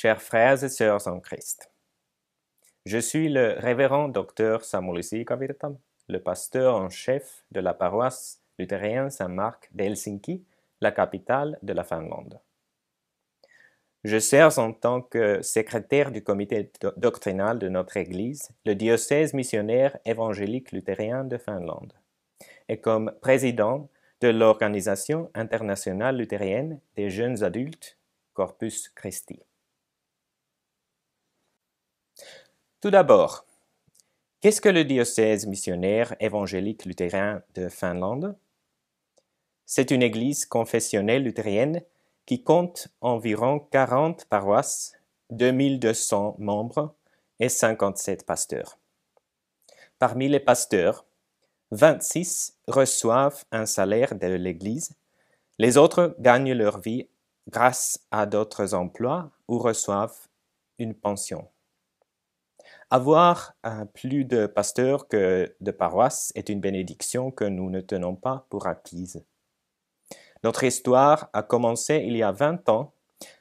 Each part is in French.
Chers frères et sœurs en Christ, je suis le révérend docteur Samulisi Kavirtam, le pasteur en chef de la paroisse luthérienne Saint-Marc d'Helsinki, la capitale de la Finlande. Je sers en tant que secrétaire du comité doctrinal de notre Église, le diocèse missionnaire évangélique luthérien de Finlande, et comme président de l'Organisation internationale luthérienne des jeunes adultes, Corpus Christi. Tout d'abord, qu'est-ce que le diocèse missionnaire évangélique luthérien de Finlande C'est une église confessionnelle luthérienne qui compte environ 40 paroisses, 2200 membres et 57 pasteurs. Parmi les pasteurs, 26 reçoivent un salaire de l'Église, les autres gagnent leur vie grâce à d'autres emplois ou reçoivent une pension. Avoir plus de pasteurs que de paroisses est une bénédiction que nous ne tenons pas pour acquise. Notre histoire a commencé il y a 20 ans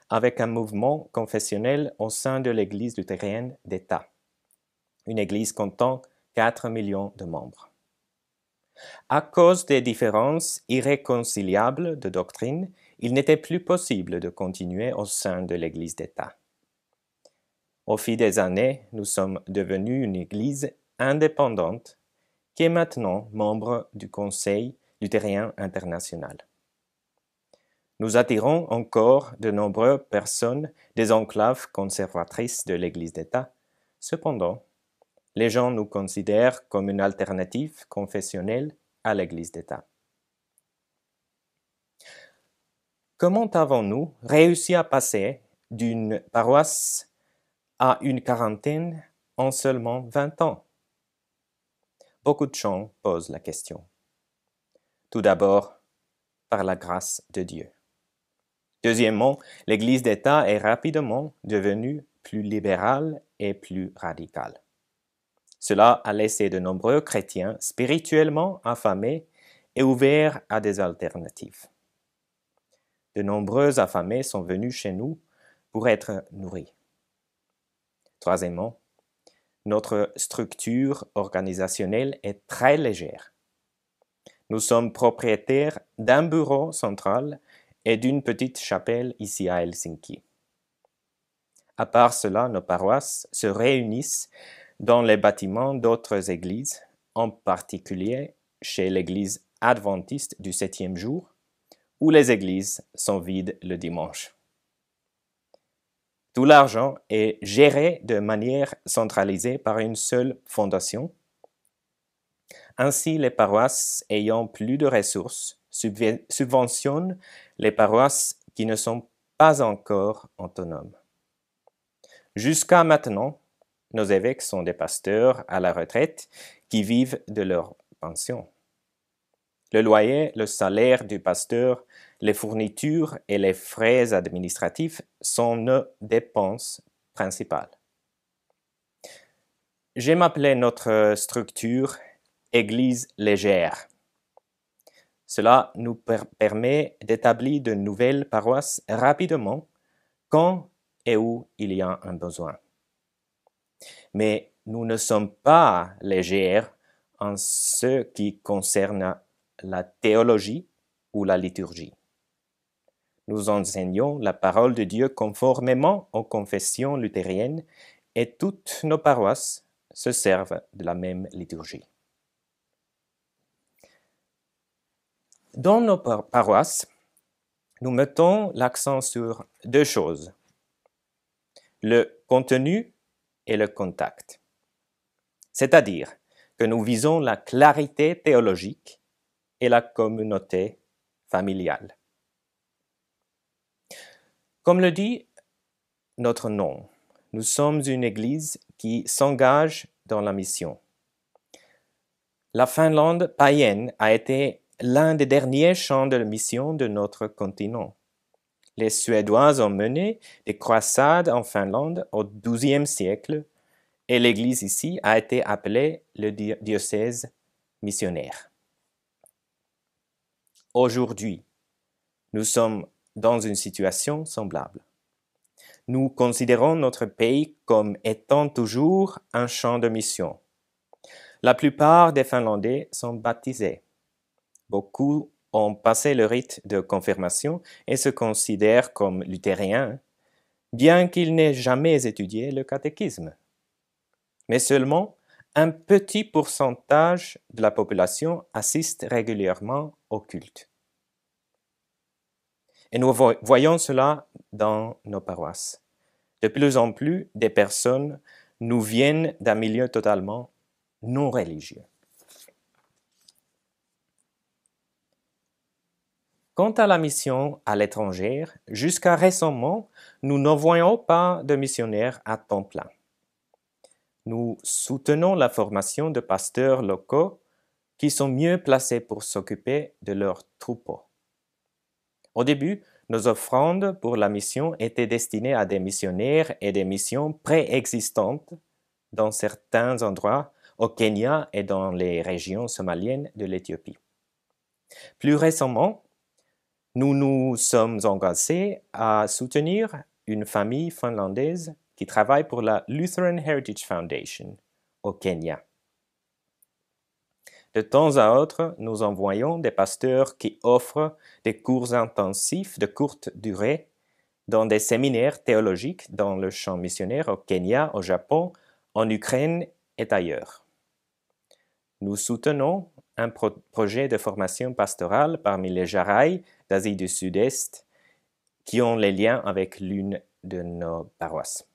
avec un mouvement confessionnel au sein de l'Église luthérienne d'État, une Église comptant 4 millions de membres. À cause des différences irréconciliables de doctrine, il n'était plus possible de continuer au sein de l'Église d'État. Au fil des années, nous sommes devenus une Église indépendante qui est maintenant membre du Conseil luthérien international. Nous attirons encore de nombreuses personnes des enclaves conservatrices de l'Église d'État. Cependant, les gens nous considèrent comme une alternative confessionnelle à l'Église d'État. Comment avons-nous réussi à passer d'une paroisse à une quarantaine en seulement 20 ans Beaucoup de gens posent la question. Tout d'abord, par la grâce de Dieu. Deuxièmement, l'Église d'État est rapidement devenue plus libérale et plus radicale. Cela a laissé de nombreux chrétiens spirituellement affamés et ouverts à des alternatives. De nombreux affamés sont venus chez nous pour être nourris. Troisièmement, notre structure organisationnelle est très légère. Nous sommes propriétaires d'un bureau central et d'une petite chapelle ici à Helsinki. À part cela, nos paroisses se réunissent dans les bâtiments d'autres églises, en particulier chez l'église adventiste du septième jour, où les églises sont vides le dimanche. Tout l'argent est géré de manière centralisée par une seule fondation. Ainsi, les paroisses ayant plus de ressources subventionnent les paroisses qui ne sont pas encore autonomes. Jusqu'à maintenant, nos évêques sont des pasteurs à la retraite qui vivent de leur pension. Le loyer, le salaire du pasteur les fournitures et les frais administratifs sont nos dépenses principales. J'aime appeler notre structure Église légère. Cela nous permet d'établir de nouvelles paroisses rapidement quand et où il y a un besoin. Mais nous ne sommes pas légères en ce qui concerne la théologie ou la liturgie. Nous enseignons la parole de Dieu conformément aux confessions luthériennes et toutes nos paroisses se servent de la même liturgie. Dans nos paroisses, nous mettons l'accent sur deux choses, le contenu et le contact. C'est-à-dire que nous visons la clarité théologique et la communauté familiale. Comme le dit notre nom, nous sommes une Église qui s'engage dans la mission. La Finlande païenne a été l'un des derniers champs de mission de notre continent. Les Suédois ont mené des croisades en Finlande au XIIe siècle et l'Église ici a été appelée le diocèse missionnaire. Aujourd'hui, nous sommes dans une situation semblable. Nous considérons notre pays comme étant toujours un champ de mission. La plupart des Finlandais sont baptisés. Beaucoup ont passé le rite de confirmation et se considèrent comme luthériens, bien qu'ils n'aient jamais étudié le catéchisme. Mais seulement un petit pourcentage de la population assiste régulièrement au culte. Et nous voyons cela dans nos paroisses. De plus en plus, des personnes nous viennent d'un milieu totalement non religieux. Quant à la mission à l'étranger, jusqu'à récemment, nous n'envoyons pas de missionnaires à temps plein. Nous soutenons la formation de pasteurs locaux qui sont mieux placés pour s'occuper de leurs troupeaux. Au début, nos offrandes pour la mission étaient destinées à des missionnaires et des missions préexistantes dans certains endroits au Kenya et dans les régions somaliennes de l'Éthiopie. Plus récemment, nous nous sommes engagés à soutenir une famille finlandaise qui travaille pour la Lutheran Heritage Foundation au Kenya. De temps à autre, nous envoyons des pasteurs qui offrent des cours intensifs de courte durée dans des séminaires théologiques dans le champ missionnaire au Kenya, au Japon, en Ukraine et ailleurs. Nous soutenons un projet de formation pastorale parmi les Jarai d'Asie du Sud-Est qui ont les liens avec l'une de nos paroisses.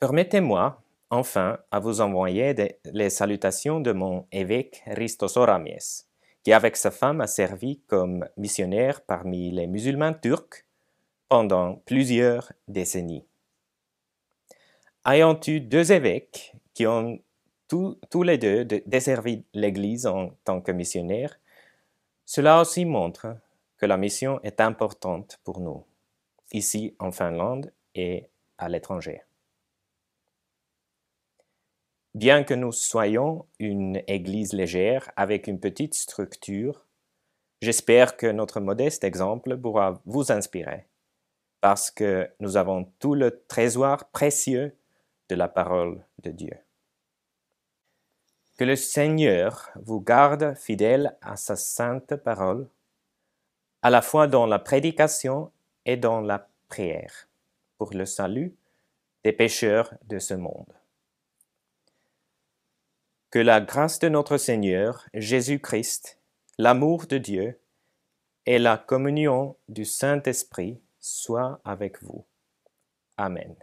Permettez-moi enfin à vous envoyer les salutations de mon évêque Risto Oramies, qui avec sa femme a servi comme missionnaire parmi les musulmans turcs pendant plusieurs décennies. Ayant eu deux évêques qui ont tous les deux desservi l'Église en tant que missionnaire, cela aussi montre que la mission est importante pour nous, ici en Finlande et à l'étranger. Bien que nous soyons une Église légère avec une petite structure, j'espère que notre modeste exemple pourra vous inspirer, parce que nous avons tout le trésor précieux de la parole de Dieu. Que le Seigneur vous garde fidèle à sa sainte parole, à la fois dans la prédication et dans la prière, pour le salut des pécheurs de ce monde. Que la grâce de notre Seigneur Jésus-Christ, l'amour de Dieu et la communion du Saint-Esprit soient avec vous. Amen.